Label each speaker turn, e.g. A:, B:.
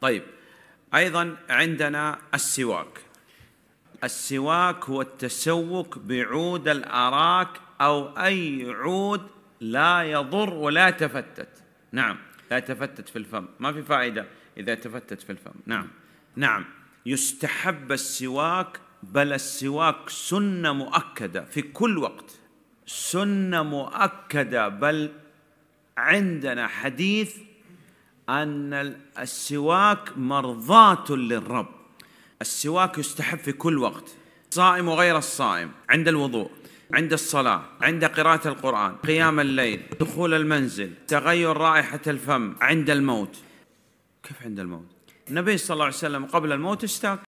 A: طيب أيضا عندنا السواك السواك هو التسوك بعود الأراك أو أي عود لا يضر ولا تفتت نعم لا تفتت في الفم ما في فائدة إذا تفتت في الفم نعم نعم يستحب السواك بل السواك سنة مؤكدة في كل وقت سنة مؤكدة بل عندنا حديث أن السواك مرضاة للرب السواك يستحب في كل وقت صائم وغير الصائم عند الوضوء عند الصلاة عند قراءة القرآن قيام الليل دخول المنزل تغير رائحة الفم عند الموت كيف عند الموت النبي صلى الله عليه وسلم قبل الموت اشتاق